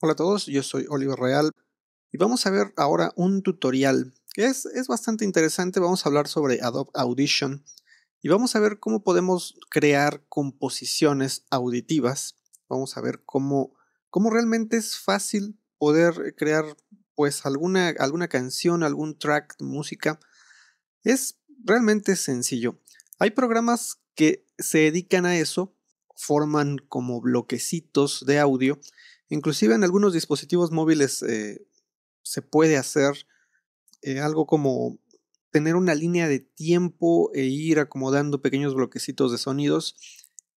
Hola a todos, yo soy Oliver Real y vamos a ver ahora un tutorial que es, es, bastante interesante. Vamos a hablar sobre Adobe Audition y vamos a ver cómo podemos crear composiciones auditivas. Vamos a ver cómo, cómo realmente es fácil poder crear pues alguna, alguna canción, algún track, de música. Es realmente sencillo. Hay programas que se dedican a eso, forman como bloquecitos de audio Inclusive en algunos dispositivos móviles eh, se puede hacer eh, algo como tener una línea de tiempo e ir acomodando pequeños bloquecitos de sonidos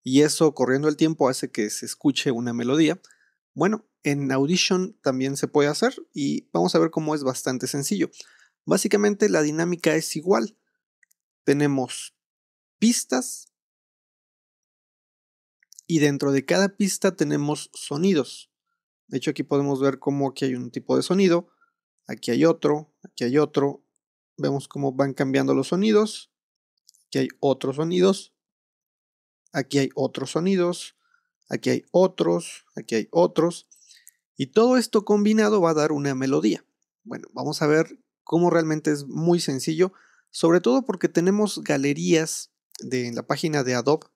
y eso corriendo el tiempo hace que se escuche una melodía. Bueno, en Audition también se puede hacer y vamos a ver cómo es bastante sencillo. Básicamente la dinámica es igual. Tenemos pistas y dentro de cada pista tenemos sonidos. De hecho, aquí podemos ver cómo aquí hay un tipo de sonido, aquí hay otro, aquí hay otro. Vemos cómo van cambiando los sonidos. Aquí hay otros sonidos. Aquí hay otros sonidos. Aquí hay otros. Aquí hay otros. Y todo esto combinado va a dar una melodía. Bueno, vamos a ver cómo realmente es muy sencillo. Sobre todo porque tenemos galerías de, en la página de Adobe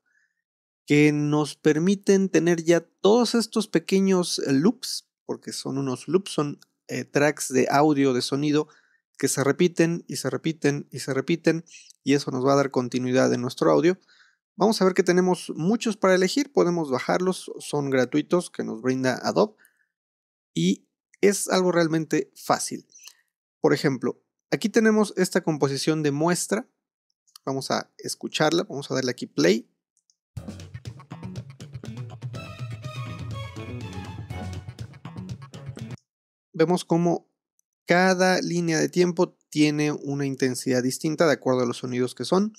que nos permiten tener ya todos estos pequeños eh, loops, porque son unos loops, son eh, tracks de audio, de sonido, que se repiten y se repiten y se repiten, y eso nos va a dar continuidad en nuestro audio. Vamos a ver que tenemos muchos para elegir, podemos bajarlos, son gratuitos que nos brinda Adobe, y es algo realmente fácil. Por ejemplo, aquí tenemos esta composición de muestra, vamos a escucharla, vamos a darle aquí play. vemos cómo cada línea de tiempo tiene una intensidad distinta de acuerdo a los sonidos que son.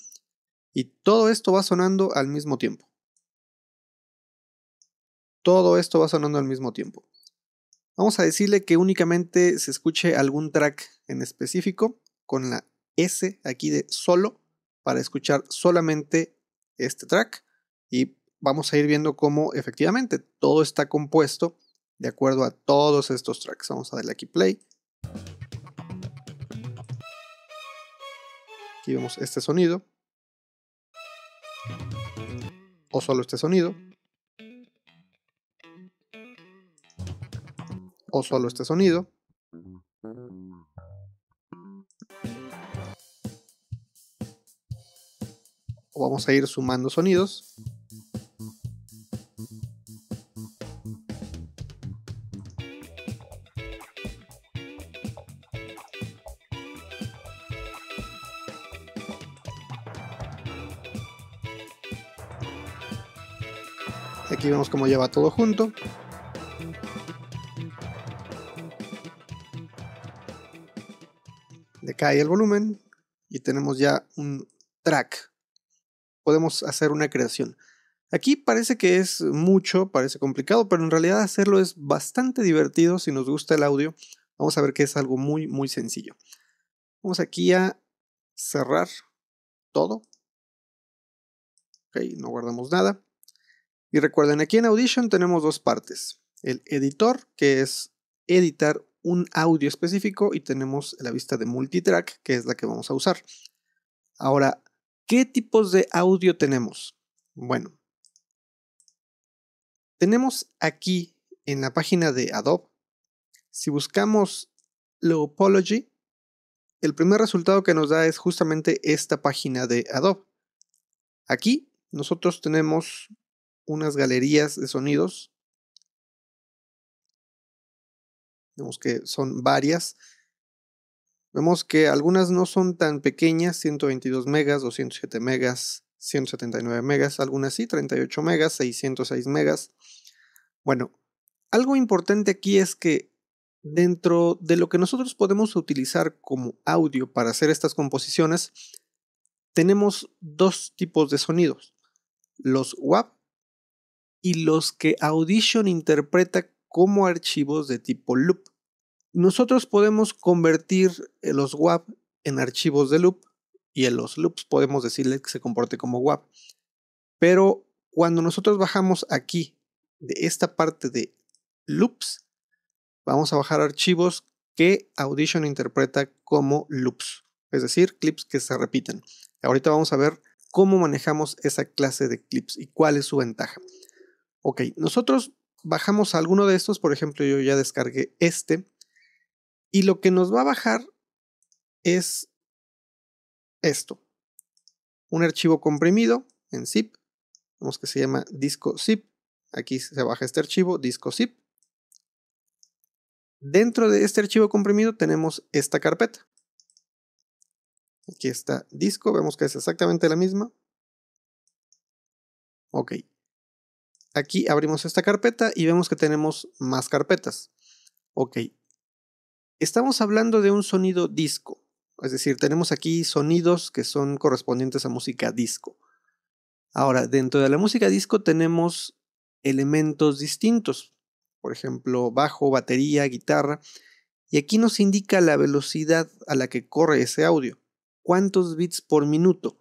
Y todo esto va sonando al mismo tiempo. Todo esto va sonando al mismo tiempo. Vamos a decirle que únicamente se escuche algún track en específico con la S aquí de solo para escuchar solamente este track y vamos a ir viendo cómo efectivamente todo está compuesto de acuerdo a todos estos tracks. Vamos a darle aquí play. Aquí vemos este sonido. O solo este sonido. O solo este sonido. O vamos a ir sumando sonidos. lleva todo junto. Le cae el volumen y tenemos ya un track. Podemos hacer una creación. Aquí parece que es mucho, parece complicado, pero en realidad hacerlo es bastante divertido si nos gusta el audio. Vamos a ver que es algo muy, muy sencillo. Vamos aquí a cerrar todo. Ok, no guardamos nada. Y recuerden, aquí en Audition tenemos dos partes. El editor, que es editar un audio específico, y tenemos la vista de multitrack, que es la que vamos a usar. Ahora, ¿qué tipos de audio tenemos? Bueno, tenemos aquí en la página de Adobe, si buscamos apology el primer resultado que nos da es justamente esta página de Adobe. Aquí nosotros tenemos unas galerías de sonidos. Vemos que son varias. Vemos que algunas no son tan pequeñas, 122 megas, 207 megas, 179 megas, algunas sí, 38 megas, 606 megas. Bueno, algo importante aquí es que dentro de lo que nosotros podemos utilizar como audio para hacer estas composiciones, tenemos dos tipos de sonidos, los WAP y los que Audition interpreta como archivos de tipo loop. Nosotros podemos convertir eh, los WAP en archivos de loop y en los loops podemos decirle que se comporte como WAP. Pero cuando nosotros bajamos aquí de esta parte de loops, vamos a bajar archivos que Audition interpreta como loops, es decir, clips que se repiten. Ahorita vamos a ver cómo manejamos esa clase de clips y cuál es su ventaja. Ok, nosotros bajamos alguno de estos, por ejemplo, yo ya descargué este, y lo que nos va a bajar es esto, un archivo comprimido en zip, vemos que se llama disco zip, aquí se baja este archivo, disco zip. Dentro de este archivo comprimido tenemos esta carpeta. Aquí está disco, vemos que es exactamente la misma. Ok, Aquí abrimos esta carpeta y vemos que tenemos más carpetas. Ok. Estamos hablando de un sonido disco. Es decir, tenemos aquí sonidos que son correspondientes a música disco. Ahora, dentro de la música disco tenemos elementos distintos. Por ejemplo, bajo, batería, guitarra. Y aquí nos indica la velocidad a la que corre ese audio. ¿Cuántos bits por minuto?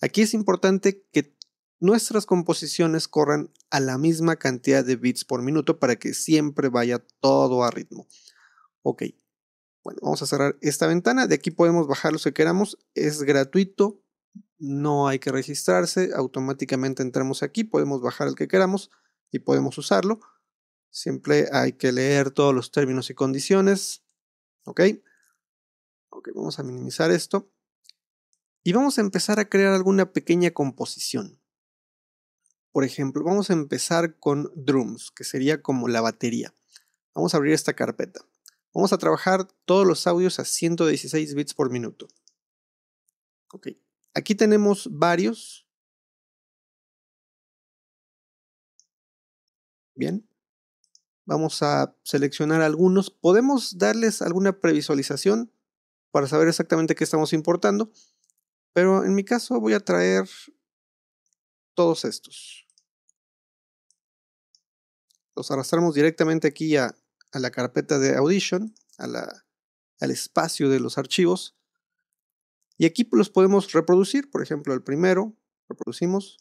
Aquí es importante que nuestras composiciones corran a la misma cantidad de bits por minuto para que siempre vaya todo a ritmo. Ok, bueno, vamos a cerrar esta ventana. De aquí podemos bajar los que queramos. Es gratuito, no hay que registrarse. Automáticamente entramos aquí, podemos bajar el que queramos y podemos usarlo. Siempre hay que leer todos los términos y condiciones. Ok, ok, vamos a minimizar esto. Y vamos a empezar a crear alguna pequeña composición. Por ejemplo, vamos a empezar con drums, que sería como la batería. Vamos a abrir esta carpeta. Vamos a trabajar todos los audios a 116 bits por minuto. Ok, aquí tenemos varios. Bien, vamos a seleccionar algunos. Podemos darles alguna previsualización para saber exactamente qué estamos importando, pero en mi caso voy a traer todos estos los arrastramos directamente aquí a, la carpeta de Audition, a al espacio de los archivos. Y aquí pues, los podemos reproducir, por ejemplo, el primero, reproducimos.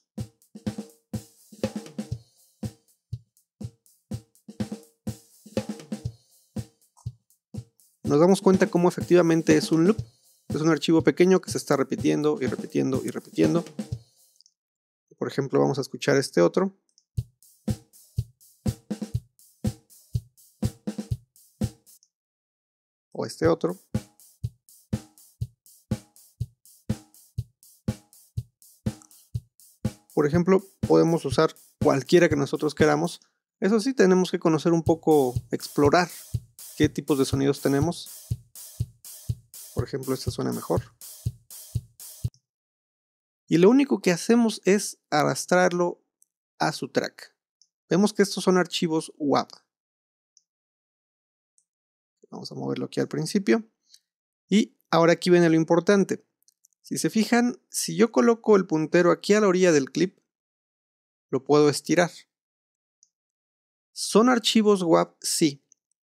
Nos damos cuenta cómo efectivamente es un loop, es un archivo pequeño que se está repitiendo y repitiendo y repitiendo. Por ejemplo, vamos a escuchar este otro. este otro. Por ejemplo, podemos usar cualquiera que nosotros queramos. Eso sí, tenemos que conocer un poco, explorar qué tipos de sonidos tenemos. Por ejemplo, este suena mejor. Y lo único que hacemos es arrastrarlo a su track. Vemos que estos son archivos WAV. Vamos a moverlo aquí al principio. Y ahora aquí viene lo importante. Si se fijan, si yo coloco el puntero aquí a la orilla del clip, lo puedo estirar. ¿Son archivos WAP? Sí,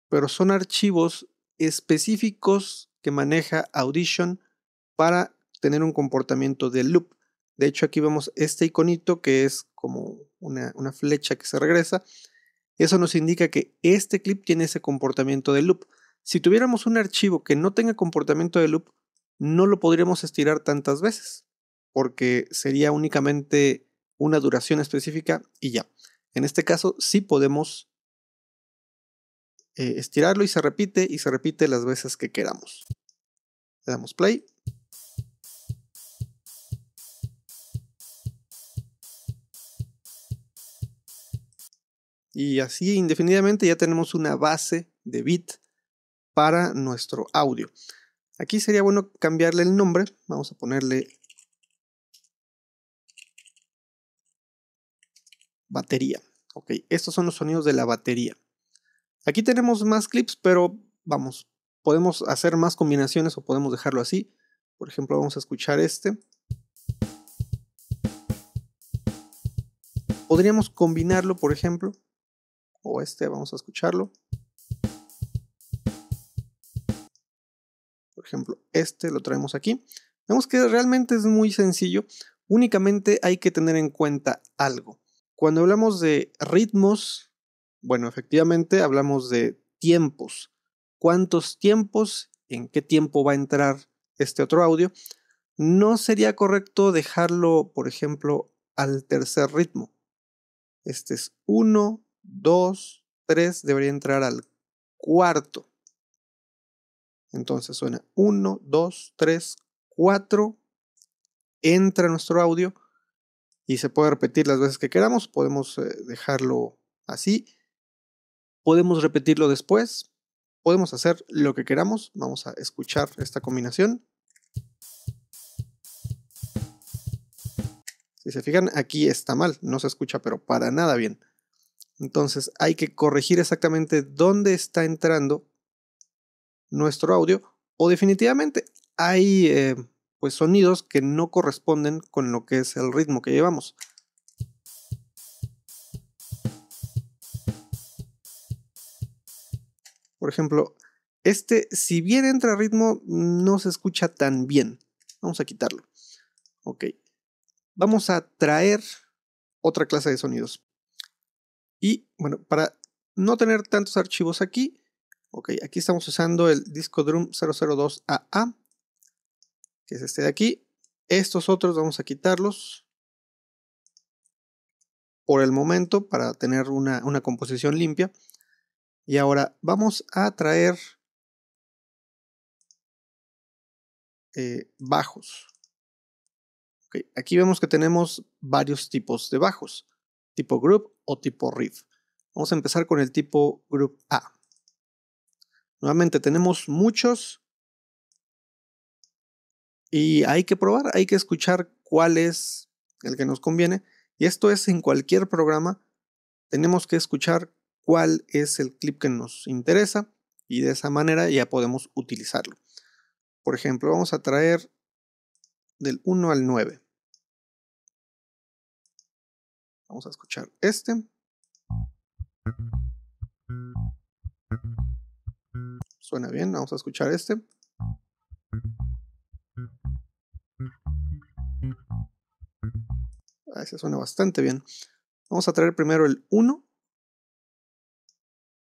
pero son archivos específicos que maneja Audition para tener un comportamiento de loop. De hecho, aquí vemos este iconito que es como una, una flecha que se regresa. Eso nos indica que este clip tiene ese comportamiento de loop. Si tuviéramos un archivo que no tenga comportamiento de loop, no lo podríamos estirar tantas veces, porque sería únicamente una duración específica y ya. En este caso sí podemos eh, estirarlo y se repite y se repite las veces que queramos. Le damos play. Y así indefinidamente ya tenemos una base de bit para nuestro audio. Aquí sería bueno cambiarle el nombre. Vamos a ponerle batería. Ok, estos son los sonidos de la batería. Aquí tenemos más clips, pero vamos, podemos hacer más combinaciones o podemos dejarlo así. Por ejemplo, vamos a escuchar este. Podríamos combinarlo, por ejemplo, o este, vamos a escucharlo. ejemplo, este lo traemos aquí. Vemos que realmente es muy sencillo, únicamente hay que tener en cuenta algo. Cuando hablamos de ritmos, bueno, efectivamente hablamos de tiempos. ¿Cuántos tiempos? ¿En qué tiempo va a entrar este otro audio? No sería correcto dejarlo, por ejemplo, al tercer ritmo. Este es 1, 2, 3, debería entrar al cuarto. Entonces suena 1, 2, 3, 4. Entra nuestro audio y se puede repetir las veces que queramos. Podemos eh, dejarlo así. Podemos repetirlo después. Podemos hacer lo que queramos. Vamos a escuchar esta combinación. Si se fijan, aquí está mal, no se escucha, pero para nada bien. Entonces hay que corregir exactamente dónde está entrando nuestro audio o definitivamente hay eh, pues sonidos que no corresponden con lo que es el ritmo que llevamos. Por ejemplo, este si bien entra ritmo no se escucha tan bien. Vamos a quitarlo. Ok. Vamos a traer otra clase de sonidos. Y bueno, para no tener tantos archivos aquí, Ok, aquí estamos usando el disco drum 002AA, que es este de aquí. Estos otros vamos a quitarlos por el momento para tener una, una composición limpia. Y ahora vamos a traer eh, bajos. Aquí vemos que tenemos varios tipos de bajos, tipo group o tipo riff. Vamos a empezar con el tipo group A. Nuevamente, tenemos muchos y hay que probar, hay que escuchar cuál es el que nos conviene. Y esto es en cualquier programa, tenemos que escuchar cuál es el clip que nos interesa y de esa manera ya podemos utilizarlo. Por ejemplo, vamos a traer del 1 al 9. Vamos a escuchar este. Suena bien, vamos a escuchar este. Ah, ese suena bastante bien. Vamos a traer primero el 1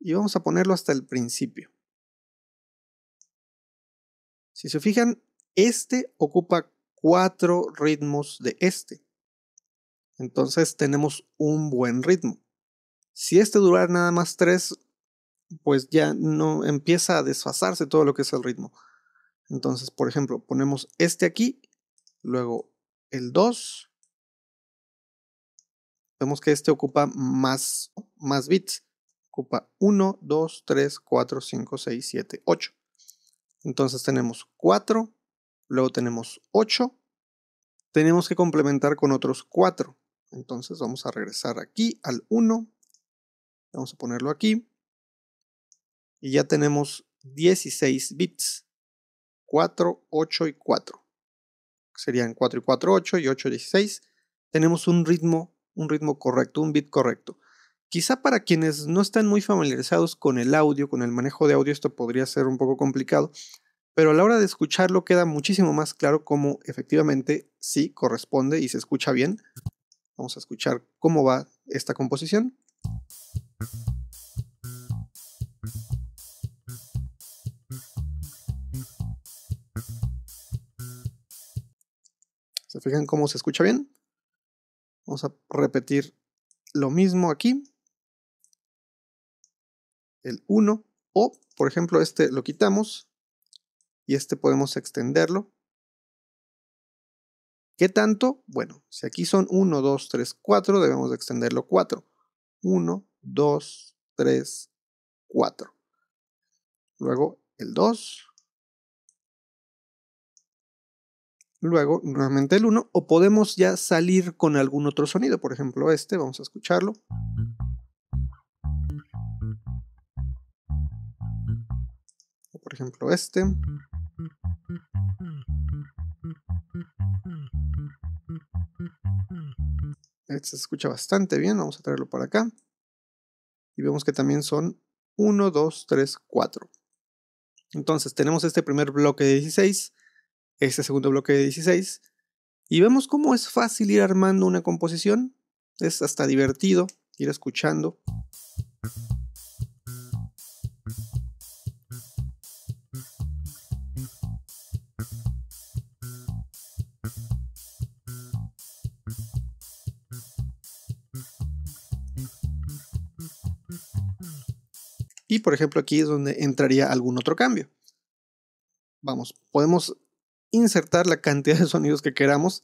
y vamos a ponerlo hasta el principio. Si se fijan, este ocupa cuatro ritmos de este. Entonces tenemos un buen ritmo. Si este durara nada más tres, pues ya no empieza a desfasarse todo lo que es el ritmo. Entonces, por ejemplo, ponemos este aquí, luego el 2. Vemos que este ocupa más, bits. Ocupa 1, 2, 3, 4, 5, 6, 7, 8. Entonces tenemos 4, luego tenemos 8. Tenemos que complementar con otros 4. Entonces vamos a regresar aquí al 1. Vamos a ponerlo aquí y ya tenemos 16 bits. 4, 8 y 4. Serían 4 y 4, 8 y 8, 16. Tenemos un ritmo, un ritmo correcto, un bit correcto. Quizá para quienes no están muy familiarizados con el audio, con el manejo de audio, esto podría ser un poco complicado, pero a la hora de escucharlo queda muchísimo más claro cómo efectivamente sí corresponde y se escucha bien. Vamos a escuchar cómo va esta composición. fijan cómo se escucha bien. Vamos a repetir lo mismo aquí. El 1 o, por ejemplo, este lo quitamos y este podemos extenderlo. ¿Qué tanto? Bueno, si aquí son 1, 2, 3, 4, debemos de extenderlo 4. 1, 2, 3, 4. Luego el 2, luego nuevamente el 1 o podemos ya salir con algún otro sonido, por ejemplo este, vamos a escucharlo. O por ejemplo este. Este se escucha bastante bien, vamos a traerlo para acá. Y vemos que también son 1, 2, 3, 4. Entonces tenemos este primer bloque de 16 este segundo bloque de 16 y vemos cómo es fácil ir armando una composición. Es hasta divertido ir escuchando. Y por ejemplo aquí es donde entraría algún otro cambio. Vamos, podemos insertar la cantidad de sonidos que queramos.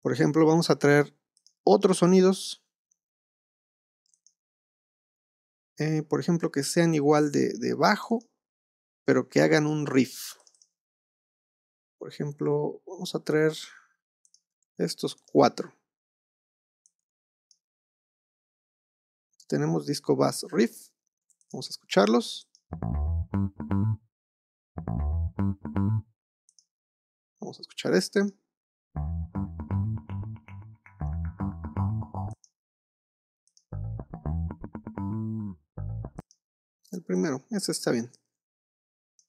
Por ejemplo, vamos a traer otros sonidos. Eh, por ejemplo, que sean igual de, de bajo, pero que hagan un riff. Por ejemplo, vamos a traer estos cuatro. Tenemos disco bass riff. Vamos a escucharlos. Vamos a escuchar este. El primero, este está bien.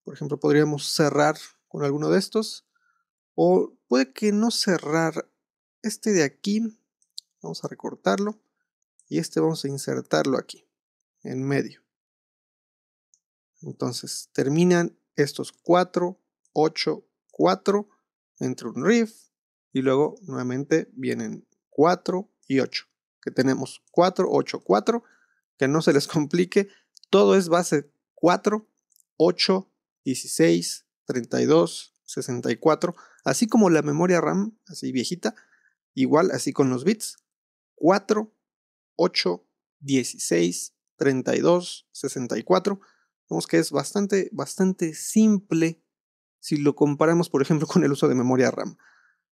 Por ejemplo, podríamos cerrar con alguno de estos. O puede que no cerrar este de aquí. Vamos a recortarlo. Y este vamos a insertarlo aquí, en medio. Entonces, terminan estos 4, 8, 4 entre un riff y luego nuevamente vienen 4 y 8, que tenemos 4, 8, 4, que no se les complique, todo es base 4, 8, 16, 32, 64, así como la memoria RAM, así viejita, igual así con los bits, 4, 8, 16, 32, 64. Vemos que es bastante, bastante simple si lo comparamos, por ejemplo, con el uso de memoria RAM.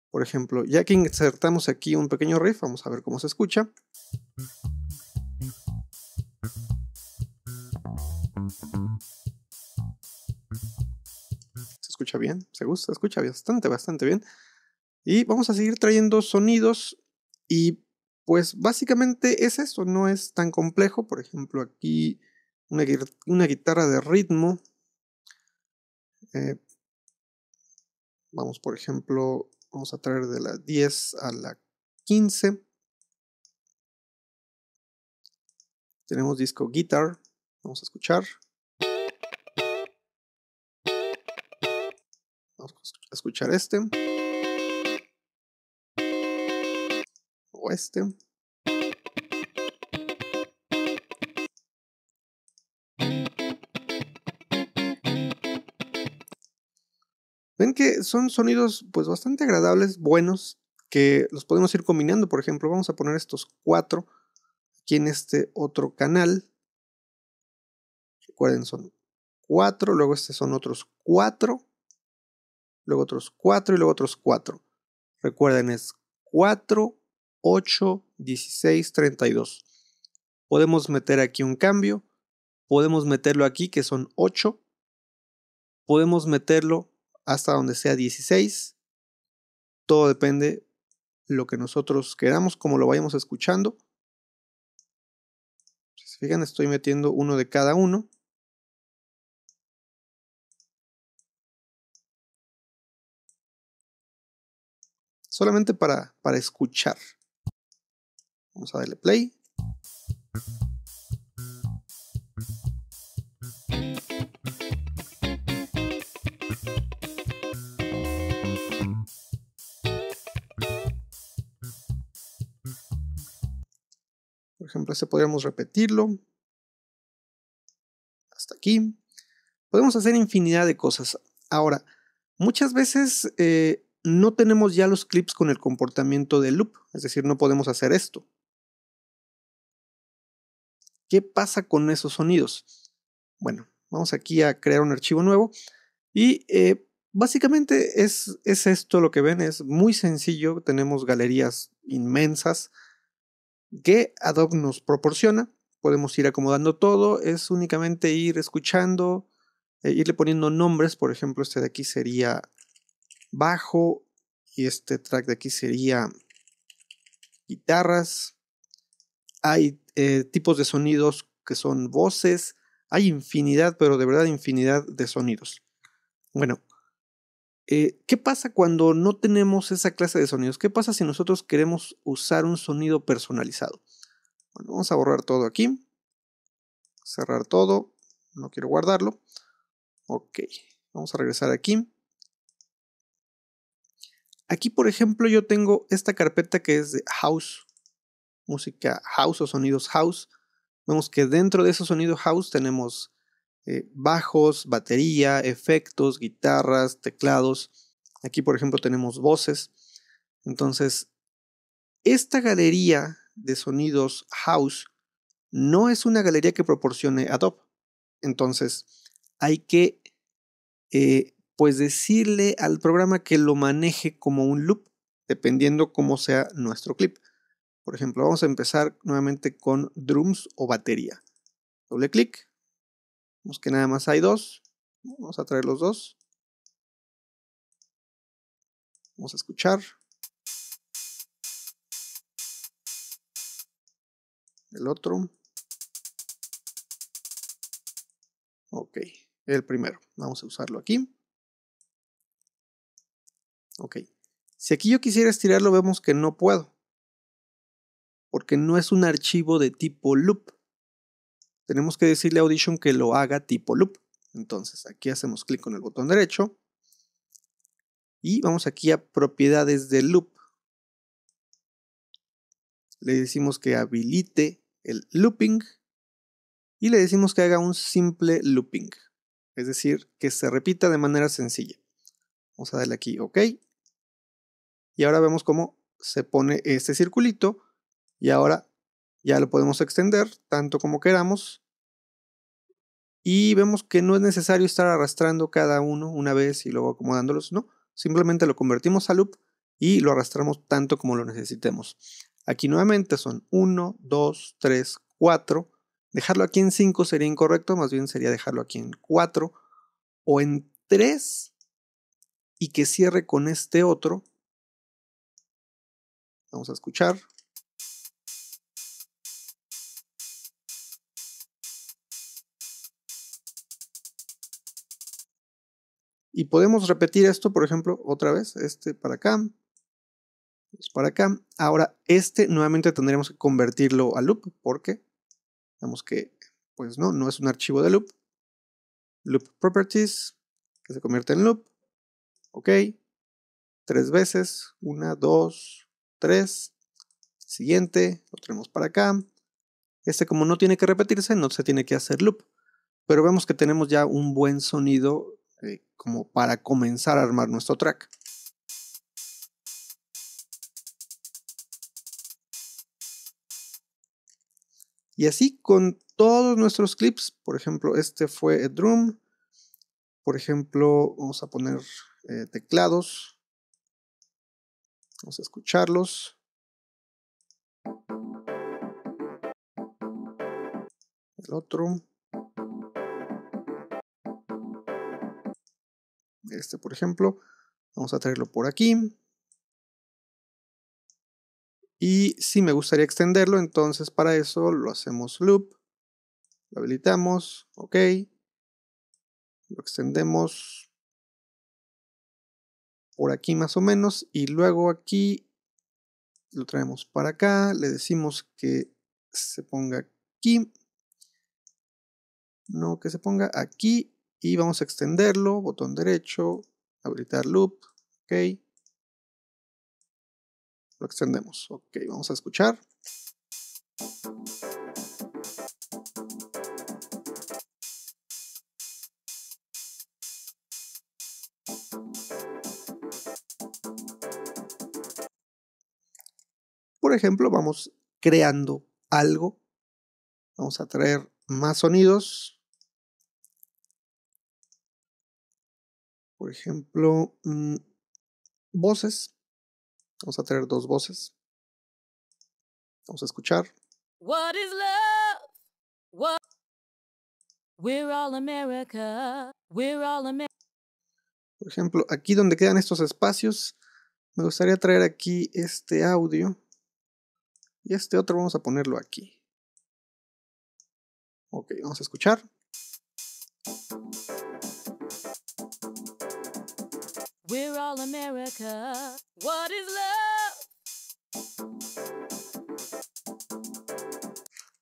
Por ejemplo, ya que insertamos aquí un pequeño riff, vamos a ver cómo se escucha. Se escucha bien, se gusta, se escucha bastante, bastante bien. Y vamos a seguir trayendo sonidos y pues básicamente es eso, no es tan complejo. Por ejemplo, aquí una, guitarra de ritmo. Eh, Vamos, por ejemplo, vamos a traer de la 10 a la 15. Tenemos disco guitar. Vamos a escuchar. Vamos a escuchar este. O este. son sonidos pues bastante agradables, buenos, que los podemos ir combinando. Por ejemplo, vamos a poner estos cuatro aquí en este otro canal. Recuerden, son cuatro, luego este son otros cuatro, luego otros cuatro y luego otros cuatro. Recuerden, es 4, 8, 16, 32. Podemos meter aquí un cambio, podemos meterlo aquí que son 8, podemos meterlo hasta donde sea 16. Todo depende lo que nosotros queramos, como lo vayamos escuchando. Si se fijan, estoy metiendo uno de cada uno. Solamente para, para escuchar. Vamos a darle play. podríamos repetirlo. Hasta aquí. Podemos hacer infinidad de cosas. Ahora, muchas veces eh, no tenemos ya los clips con el comportamiento de loop, es decir, no podemos hacer esto. ¿Qué pasa con esos sonidos? Bueno, vamos aquí a crear un archivo nuevo y eh, básicamente es, es esto lo que ven, es muy sencillo, tenemos galerías inmensas que Adobe nos proporciona. Podemos ir acomodando todo, es únicamente ir escuchando, eh, irle poniendo nombres, por ejemplo, este de aquí sería bajo y este track de aquí sería guitarras. Hay eh, tipos de sonidos que son voces, hay infinidad, pero de verdad infinidad de sonidos. Bueno, eh, ¿Qué pasa cuando no tenemos esa clase de sonidos? ¿Qué pasa si nosotros queremos usar un sonido personalizado? Bueno, vamos a borrar todo aquí. Cerrar todo. No quiero guardarlo. Ok. Vamos a regresar aquí. Aquí, por ejemplo, yo tengo esta carpeta que es de house. Música house o sonidos house. Vemos que dentro de ese sonido house tenemos eh, bajos, batería, efectos, guitarras, teclados. Aquí, por ejemplo, tenemos voces. Entonces, esta galería de sonidos house no es una galería que proporcione Adobe. Entonces, hay que eh, pues decirle al programa que lo maneje como un loop, dependiendo cómo sea nuestro clip. Por ejemplo, vamos a empezar nuevamente con drums o batería. Doble clic, Vemos que nada más hay dos. Vamos a traer los dos. Vamos a escuchar. El otro. Ok, el primero. Vamos a usarlo aquí. Ok. Si aquí yo quisiera estirarlo, vemos que no puedo. Porque no es un archivo de tipo loop tenemos que decirle a Audition que lo haga tipo loop. Entonces aquí hacemos clic con el botón derecho y vamos aquí a propiedades de loop. Le decimos que habilite el looping y le decimos que haga un simple looping. Es decir, que se repita de manera sencilla. Vamos a darle aquí OK. Y ahora vemos cómo se pone este circulito y ahora ya lo podemos extender tanto como queramos. Y vemos que no es necesario estar arrastrando cada uno una vez y luego acomodándolos, no. Simplemente lo convertimos a loop y lo arrastramos tanto como lo necesitemos. Aquí nuevamente son 1, 2, 3, 4. Dejarlo aquí en 5 sería incorrecto, más bien sería dejarlo aquí en 4 o en 3 y que cierre con este otro. Vamos a escuchar. Y podemos repetir esto, por ejemplo, otra vez, este para acá, para acá. Ahora, este nuevamente tendremos que convertirlo a loop, porque vemos que, pues no, no es un archivo de loop. Loop properties, que se convierte en loop. Ok, tres veces, una, dos, tres. Siguiente, lo tenemos para acá. Este como no tiene que repetirse, no se tiene que hacer loop. Pero vemos que tenemos ya un buen sonido como para comenzar a armar nuestro track. Y así con todos nuestros clips, por ejemplo, este fue el drum, por ejemplo, vamos a poner eh, teclados, vamos a escucharlos. El otro. Este, por ejemplo, vamos a traerlo por aquí. Y si me gustaría extenderlo, entonces para eso lo hacemos loop. Lo habilitamos, ok. Lo extendemos por aquí más o menos. Y luego aquí lo traemos para acá. Le decimos que se ponga aquí. No, que se ponga aquí y vamos a extenderlo, botón derecho, habilitar loop, ok. Lo extendemos, ok, vamos a escuchar. Por ejemplo, vamos creando algo. Vamos a traer más sonidos. Por ejemplo, mm, voces. Vamos a traer dos voces. Vamos a escuchar. Por ejemplo, aquí donde quedan estos espacios, me gustaría traer aquí este audio. Y este otro vamos a ponerlo aquí. Ok, vamos a escuchar.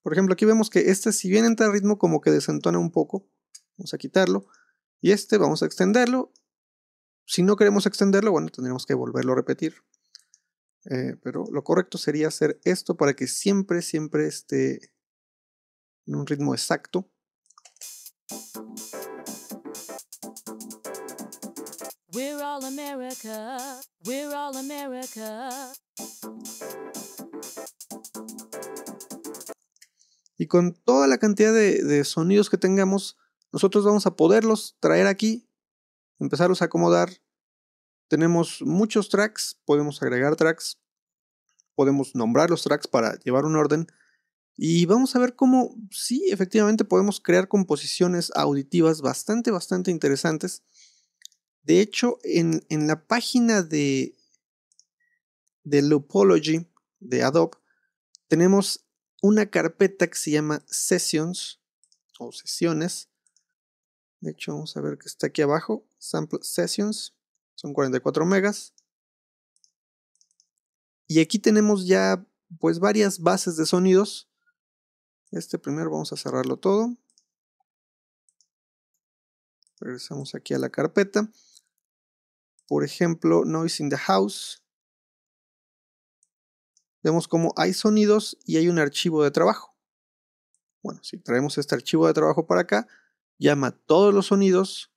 Por ejemplo, aquí vemos que este, si bien entra al ritmo, como que desentona un poco. Vamos a quitarlo. Y este, vamos a extenderlo. Si no queremos extenderlo, bueno, tendremos que volverlo a repetir. Eh, pero lo correcto sería hacer esto para que siempre, siempre esté en un ritmo exacto. We're all America. We're all America. Y con toda la cantidad de, de, sonidos que tengamos, nosotros vamos a poderlos traer aquí, empezarlos a acomodar. Tenemos muchos tracks, podemos agregar tracks, podemos nombrar los tracks para llevar un orden. Y vamos a ver cómo sí, efectivamente podemos crear composiciones auditivas bastante, bastante interesantes de hecho, en, la página de, de Loopology de Adobe, tenemos una carpeta que se llama Sessions o Sesiones. De hecho, vamos a ver que está aquí abajo. Sample Sessions. Son 44 megas. Y aquí tenemos ya pues varias bases de sonidos. Este primero vamos a cerrarlo todo. Regresamos aquí a la carpeta por ejemplo, Noise in the House, vemos como hay sonidos y hay un archivo de trabajo. Bueno, si traemos este archivo de trabajo para acá, llama todos los sonidos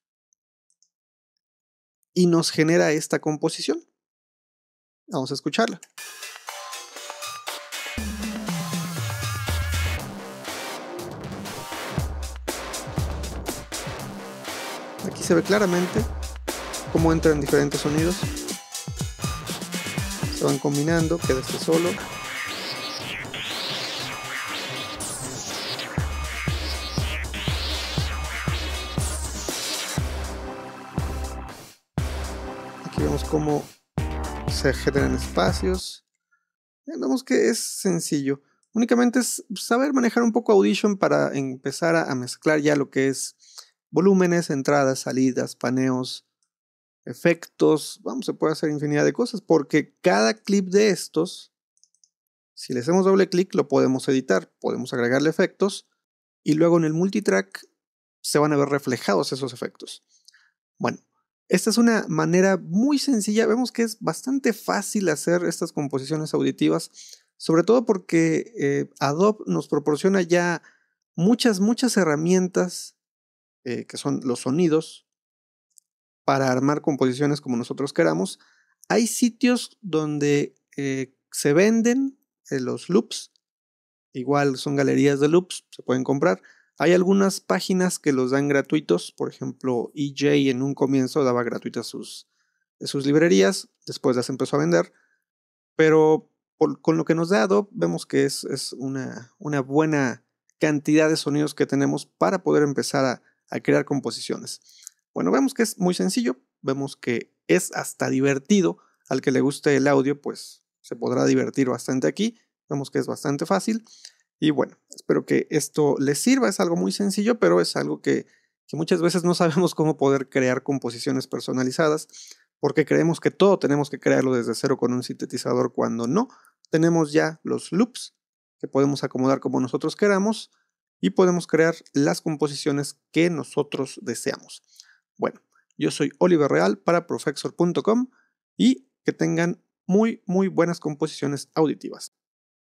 y nos genera esta composición. Vamos a escucharla. Aquí se ve claramente cómo entran diferentes sonidos. Se van combinando, queda este solo. Aquí vemos cómo se generan espacios. Eh, vemos que es sencillo. Únicamente es saber manejar un poco Audition para empezar a, mezclar ya lo que es volúmenes, entradas, salidas, paneos, efectos, vamos, se puede hacer infinidad de cosas, porque cada clip de estos, si le hacemos doble clic, lo podemos editar, podemos agregarle efectos, y luego en el multitrack se van a ver reflejados esos efectos. Bueno, esta es una manera muy sencilla, vemos que es bastante fácil hacer estas composiciones auditivas, sobre todo porque eh, Adobe nos proporciona ya muchas, muchas herramientas, eh, que son los sonidos, para armar composiciones como nosotros queramos. Hay sitios donde eh, se venden eh, los loops, igual son galerías de loops, se pueden comprar. Hay algunas páginas que los dan gratuitos, por ejemplo, EJ en un comienzo daba gratuitas sus, sus librerías, después las empezó a vender, pero con lo que nos da Adobe vemos que es, una, buena cantidad de sonidos que tenemos para poder empezar a crear composiciones. Bueno, vemos que es muy sencillo, vemos que es hasta divertido. Al que le guste el audio, pues se podrá divertir bastante aquí. Vemos que es bastante fácil. Y bueno, espero que esto les sirva. Es algo muy sencillo, pero es algo que, que muchas veces no sabemos cómo poder crear composiciones personalizadas porque creemos que todo tenemos que crearlo desde cero con un sintetizador cuando no. Tenemos ya los loops que podemos acomodar como nosotros queramos y podemos crear las composiciones que nosotros deseamos. Bueno, yo soy Oliver Real para profexor.com y que tengan muy, muy buenas composiciones auditivas.